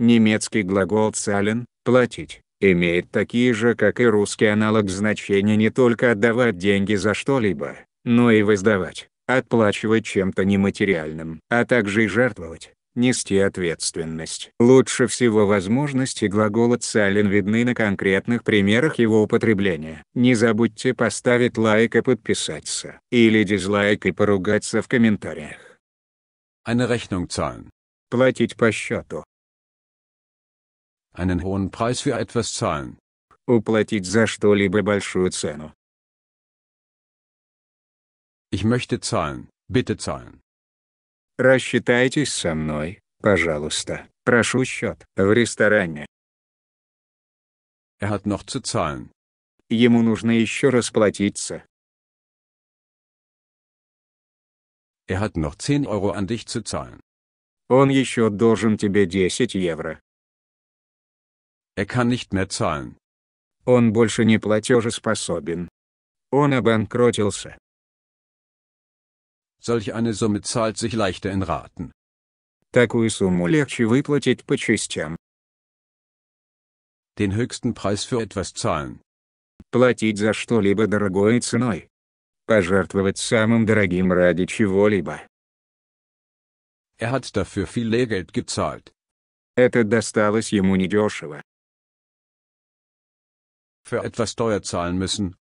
Немецкий глагол «цален» – «платить» имеет такие же, как и русский аналог значения не только отдавать деньги за что-либо, но и воздавать, отплачивать чем-то нематериальным, а также и жертвовать, нести ответственность. Лучше всего возможности глагола «цален» видны на конкретных примерах его употребления. Не забудьте поставить лайк и подписаться. Или дизлайк и поругаться в комментариях. Eine Rechnung zahlen. Платить по счету einen hohen Preis für etwas zahlen. Уплатить за что-либо большую цену. Ich möchte zahlen, bitte zahlen. Рассчитайтесь со мной, пожалуйста. Прошу счет. В ресторане. Er hat noch zu zahlen. Ему нужно еще расплатиться. Er hat noch 10 Euro an dich zu zahlen. Он еще должен тебе 10 евро. Er kann nicht mehr zahlen. Он больше не платежеспособен. Он обанкротился. Solch eine Summe zahlt sich leichter in Raten. Такую сумму легче выплатить по частям. Den höchsten Preis für etwas zahlen. Платить за что-либо дорогой ценой. Пожертвовать самым дорогим ради чего-либо. Er hat dafür viel Lehrgeld gezahlt. Это досталось ему недешево. für etwas Steuer zahlen müssen.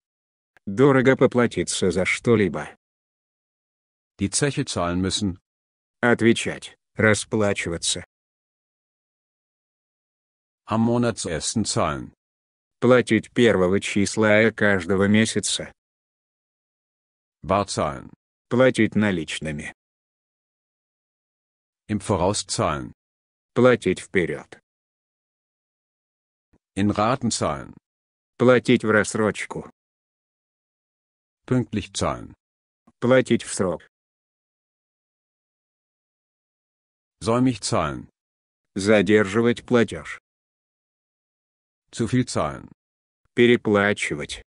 Дорого поплатиться за что-либо. Die Zeche zahlen müssen. Отвечать, расплачиваться. Am Monatsersten zahlen. Платить первого числа э, каждого месяца. Bar zahlen. Платить наличными. Im Voraus zahlen. Платить вперед. In Raten zahlen. Платить в рассрочку. Pünktlich zahlen. Платить в срок. Säumig zahlen. Задерживать платеж. Zu viel Переплачивать.